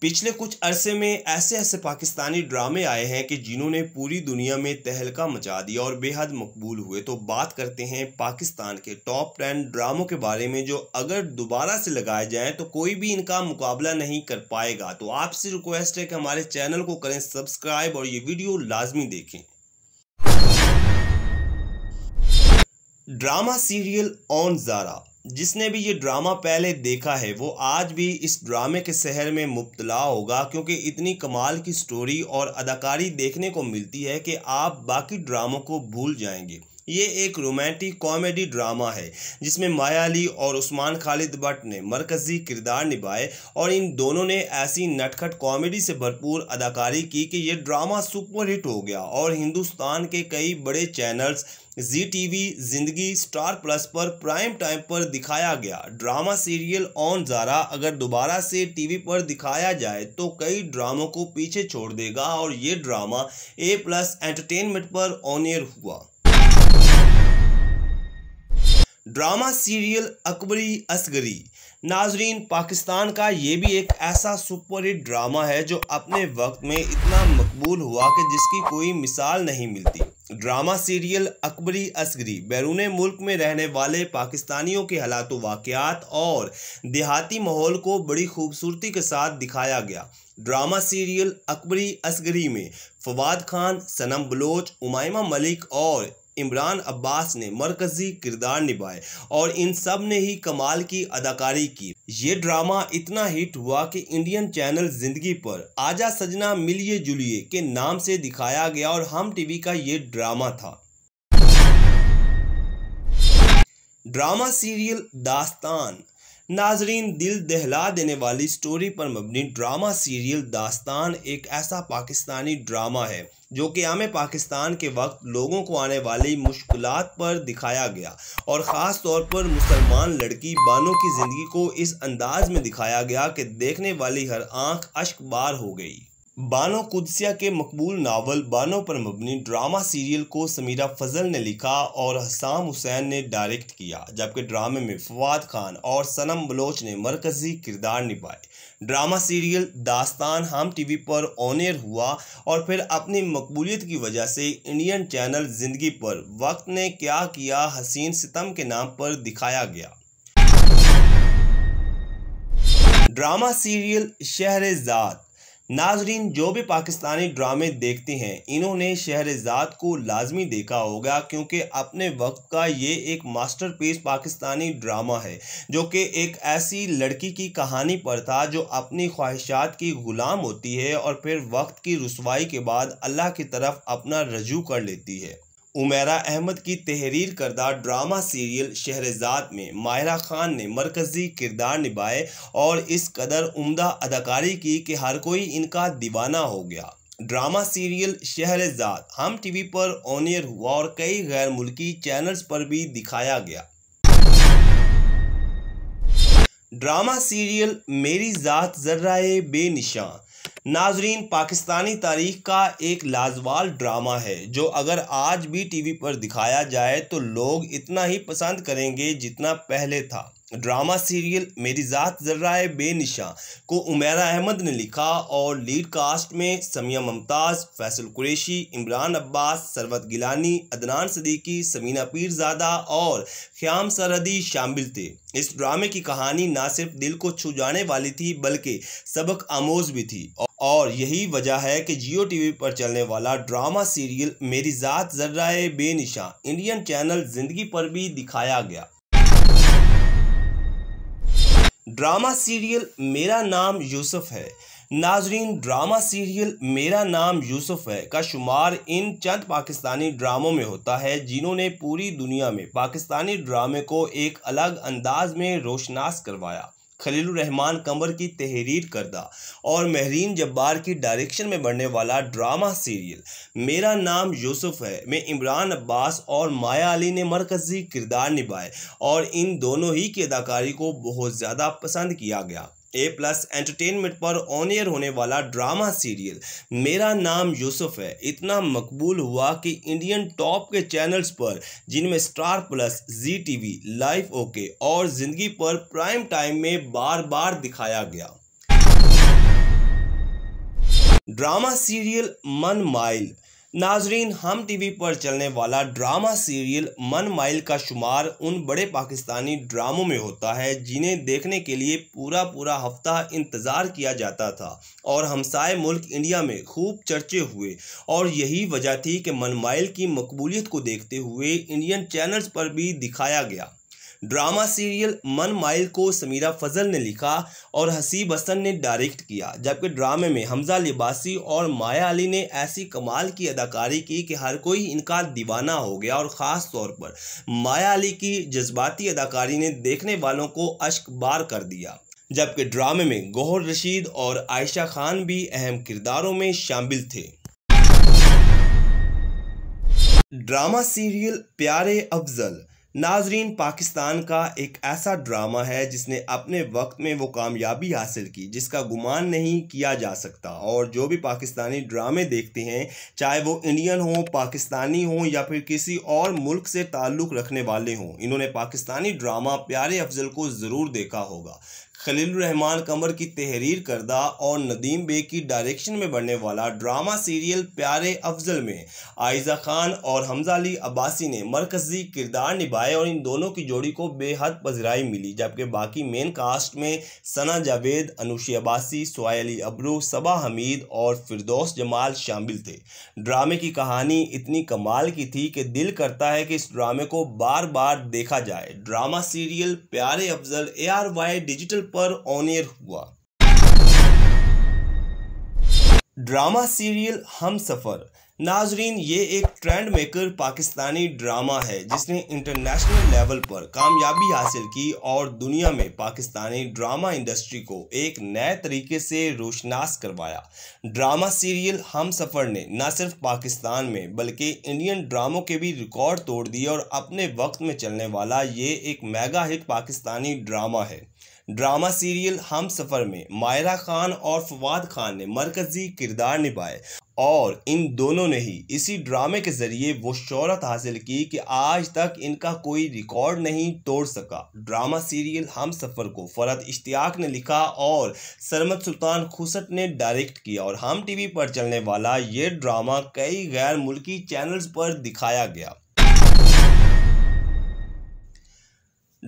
पिछले कुछ अरसे में ऐसे ऐसे पाकिस्तानी ड्रामे आए हैं कि जिन्होंने पूरी दुनिया में तहलका मचा दिया और बेहद मकबूल हुए तो बात करते हैं पाकिस्तान के टॉप टेन ड्रामों के बारे में जो अगर दोबारा से लगाए जाएं तो कोई भी इनका मुकाबला नहीं कर पाएगा तो आपसे रिक्वेस्ट है कि हमारे चैनल को करें सब्सक्राइब और ये वीडियो लाजमी देखें ड्रामा सीरियल ऑन जारा जिसने भी ये ड्रामा पहले देखा है वो आज भी इस ड्रामे के शहर में मुबतला होगा क्योंकि इतनी कमाल की स्टोरी और अदाकारी देखने को मिलती है कि आप बाकी ड्रामों को भूल जाएंगे ये एक रोमांटिक कॉमेडी ड्रामा है जिसमें माया अली और उस्मान खालिद भट्ट ने मरकजी किरदार निभाए और इन दोनों ने ऐसी नटखट कॉमेडी से भरपूर अदाकारी की कि यह ड्रामा सुपरहिट हो गया और हिंदुस्तान के कई बड़े channels Zee TV Zindagi Star Plus पर प्राइम टाइम पर दिखाया गया ड्रामा सीरियल ऑन जारा अगर दोबारा से टीवी पर दिखाया जाए तो कई ड्रामों को पीछे छोड़ देगा और ये ड्रामा ए प्लस एंटरटेनमेंट पर ऑन एयर हुआ ड्रामा सीरियल अकबरी असगरी नाजरीन पाकिस्तान का ये भी एक ऐसा सुपरहिट ड्रामा है जो अपने वक्त में इतना मकबूल हुआ कि जिसकी कोई मिसाल नहीं मिलती ड्रामा सीरियल अकबरी असगरी बैरून मुल्क में रहने वाले पाकिस्तानियों के हालात वाक़ात और देहाती माहौल को बड़ी खूबसूरती के साथ दिखाया गया ड्रामा सीरियल अकबरी असगरी में फवाद खान सनम बलोच उमायमा मलिक और इमरान अब्बास ने मरकजी किरदार निभाए और इन सब ने ही कमाल की अदाकारी की ये ड्रामा इतना हिट हुआ कि इंडियन चैनल जिंदगी पर आजा सजना मिलिए जुलिए के नाम से दिखाया गया और हम टीवी का ये ड्रामा था ड्रामा सीरियल दास्तान नाजरीन दिल दहला देने वाली स्टोरी पर मबनी ड्रामा सीरियल दास्तान एक ऐसा पाकिस्तानी ड्रामा है जो कि आम पाकिस्तान के वक्त लोगों को आने वाली मुश्किल पर दिखाया गया और ख़ास तौर पर मुसलमान लड़की बानों की ज़िंदगी को इस अंदाज में दिखाया गया कि देखने वाली हर आंख बार हो गई बानो कुदसिया के मकबूल नावल बानो पर मबनी ड्रामा सीरियल को समीरा फजल ने लिखा और हसाम हुसैन ने डायरेक्ट किया जबकि ड्रामे में फवाद खान और सनम बलोच ने मरकजी किरदार निभाए ड्रामा सीरियल दास्तान हम टीवी पर ऑनर हुआ और फिर अपनी मकबूलियत की वजह से इंडियन चैनल जिंदगी पर वक्त ने क्या किया हसीन सितम के नाम पर दिखाया गया ड्रामा सीरियल शहर ज़ात नाजरीन जो भी पाकिस्तानी ड्रामे देखते हैं इन्होंने शहरजाद को लाजमी देखा होगा क्योंकि अपने वक्त का ये एक मास्टरपीस पाकिस्तानी ड्रामा है जो कि एक ऐसी लड़की की कहानी पर था जो अपनी ख्वाहिशात की ग़ुलाम होती है और फिर वक्त की रसवाई के बाद अल्लाह की तरफ अपना रजू कर लेती है उमेरा अहमद की तहरीर करदा ड्रामा सीरियल शहरजाद में माहिरा खान ने मरकज़ी किरदार निभाए और इस कदर उम्दा अदाकारी की कि हर कोई इनका दीवाना हो गया ड्रामा सीरियल शहरजाद हम टीवी पर ऑनियर हुआ और कई गैर मुल्की चैनल्स पर भी दिखाया गया ड्रामा सीरियल मेरी ज़ात जर्राए बेनिशान नाजरीन पाकिस्तानी तारीख का एक लाजवाल ड्रामा है जो अगर आज भी टीवी पर दिखाया जाए तो लोग इतना ही पसंद करेंगे जितना पहले था ड्रामा सीरियल मेरी ज़ात जर्राए बेनिशा को उमेरा अहमद ने लिखा और लीड कास्ट में समिया मुमताज़ फैसल कुरेशी इमरान अब्बास सरवत गिलानी अदनान सदीकी समीना पीरजादा और ख्याम सरहदी शामिल थे इस ड्रामे की कहानी ना सिर्फ दिल को छू जाने वाली थी बल्कि सबक आमोज भी थी और यही वजह है कि जियो टीवी पर चलने वाला ड्रामा सीरियल मेरी ज़ात जर्राए बेनिशा इंडियन चैनल जिंदगी पर भी दिखाया गया ड्रामा सीरियल मेरा नाम यूसुफ है नाजरीन ड्रामा सीरियल मेरा नाम यूसुफ है का शुमार इन चंद पाकिस्तानी ड्रामों में होता है जिन्होंने पूरी दुनिया में पाकिस्तानी ड्रामे को एक अलग अंदाज में रोशनास करवाया रहमान कमर की तहरीर करदा और महरीन जब्बार की डायरेक्शन में बनने वाला ड्रामा सीरियल मेरा नाम यूसुफ है में इमरान अब्बास और माया अली ने मरकज़ी किरदार निभाए और इन दोनों ही की अदाकारी को बहुत ज़्यादा पसंद किया गया ए प्लस एंटरटेनमेंट पर ऑन एयर होने वाला ड्रामा सीरियल मेरा नाम यूसुफ है इतना मकबूल हुआ कि इंडियन टॉप के चैनल्स पर जिनमें Star Plus Zee TV Life OK और जिंदगी पर प्राइम टाइम में बार बार दिखाया गया ड्रामा सीरियल मन माइल नाजरीन हम टीवी पर चलने वाला ड्रामा सीरियल मन माइल का शुमार उन बड़े पाकिस्तानी ड्रामों में होता है जिन्हें देखने के लिए पूरा पूरा हफ्ता इंतज़ार किया जाता था और हमसाए मुल्क इंडिया में खूब चर्चे हुए और यही वजह थी कि मन माइल की मकबूलियत को देखते हुए इंडियन चैनल्स पर भी दिखाया गया ड्रामा सीरियल मन माइल को समीरा फजल ने लिखा और हसीब हसन ने डायरेक्ट किया जबकि ड्रामे में हमजा लिबासी और माया अली ने ऐसी कमाल की अदाकारी की कि हर कोई इनका दीवाना हो गया और ख़ास तौर पर माया अली की जज्बाती अदाकारी ने देखने वालों को अश्क बार कर दिया जबकि ड्रामे में गौहर रशीद और आयशा खान भी अहम किरदारों में शामिल थे ड्रामा सीरियल प्यारे अफजल नाजरीन पाकिस्तान का एक ऐसा ड्रामा है जिसने अपने वक्त में वो कामयाबी हासिल की जिसका गुमान नहीं किया जा सकता और जो भी पाकिस्तानी ड्रामे देखते हैं चाहे वो इंडियन हो पाकिस्तानी हो या फिर किसी और मुल्क से ताल्लुक़ रखने वाले हों इन्होंने पाकिस्तानी ड्रामा प्यारे अफजल को ज़रूर देखा होगा खलील रहमान कमर की तहरीर करदा और नदीम बे की डायरेक्शन में बनने वाला ड्रामा सीरियल प्यारे अफजल में आयजा खान और हमजा अली अब्बासी ने मरकजी किरदार निभाए और इन दोनों की जोड़ी को बेहद पजराई मिली जबकि बाकी मेन कास्ट में सना जावेद अनुषी अब्बासी सोयाली अबरू सबा हमीद और फिरदौस जमाल शामिल थे ड्रामे की कहानी इतनी कमाल की थी कि दिल करता है कि इस ड्रामे को बार बार देखा जाए drama serial Pyare Afzal A R Y digital पर ऑनियर हुआ ड्रामा सीरियल हम सफ़र नाजरीन ये एक ट्रेंड मेकर पाकिस्तानी ड्रामा है जिसने इंटरनेशनल लेवल पर कामयाबी हासिल की और दुनिया में पाकिस्तानी ड्रामा इंडस्ट्री को एक नए तरीके से रोशनास करवाया ड्रामा सीरियल हम सफ़र ने न सिर्फ पाकिस्तान में बल्कि इंडियन ड्रामों के भी रिकॉर्ड तोड़ दिए और अपने वक्त में चलने वाला ये एक मेगा हिट पाकिस्तानी ड्रामा है ड्रामा सीरियल हम सफ़र में मायरा खान और फवाद खान ने मरकजी किरदार निभाए और इन दोनों ने ही इसी ड्रामे के ज़रिए वो शहरत हासिल की कि आज तक इनका कोई रिकॉर्ड नहीं तोड़ सका ड्रामा सीरियल हम सफ़र को फ़रत इश्तियाक ने लिखा और सरमद सुल्तान खुसट ने डायरेक्ट किया और हम टीवी पर चलने वाला ये ड्रामा कई गैर मुल्की चैनल्स पर दिखाया गया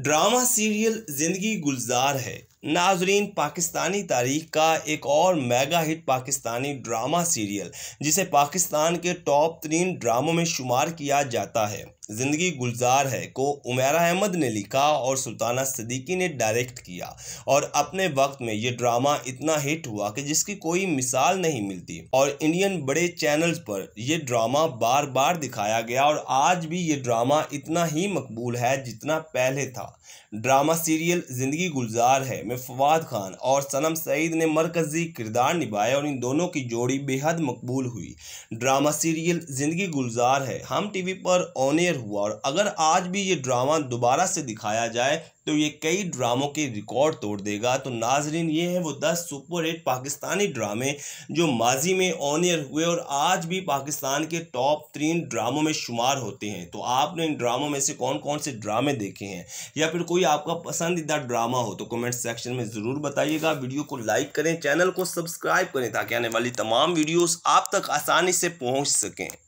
ड्रामा सीरियल ज़िंदगी गुलजार है नाजरीन पाकिस्तानी तारीख का एक और mega hit Pakistani drama serial जिसे पाकिस्तान के टॉप तीन ड्रामों में शुमार किया जाता है ज़िंदगी गुलजार है को उमेरा अहमद ने लिखा और सुल्ताना सदीकी ने डायरेक्ट किया और अपने वक्त में ये ड्रामा इतना हिट हुआ कि जिसकी कोई मिसाल नहीं मिलती और इंडियन बड़े चैनल्स पर यह ड्रामा बार बार दिखाया गया और आज भी ये ड्रामा इतना ही मकबूल है जितना पहले था ड्रामा सीरियल ज़िंदगी गुलजार है में फवाद खान और सनम सईद ने मरकज़ी किरदार निभाया और इन दोनों की जोड़ी बेहद मकबूल हुई ड्रामा सीरियल ज़िंदगी गुलजार है हम टीवी पर ऑन एयर हुआ और अगर आज भी ये ड्रामा दोबारा से दिखाया जाए तो ये कई ड्रामों के रिकॉर्ड तोड़ देगा तो नाजरीन ये है वो दस सुपर हिट पाकिस्तानी ड्रामे जो माजी में ऑनियर हुए और आज भी पाकिस्तान के टॉप तीन ड्रामों में शुमार होते हैं तो आपने इन ड्रामों में से कौन कौन से ड्रामे देखे हैं या फिर कोई आपका पसंदीदा ड्रामा हो तो कमेंट सेक्शन में ज़रूर बताइएगा वीडियो को लाइक करें चैनल को सब्सक्राइब करें ताकि आने वाली तमाम वीडियोज़ आप तक आसानी से पहुँच सकें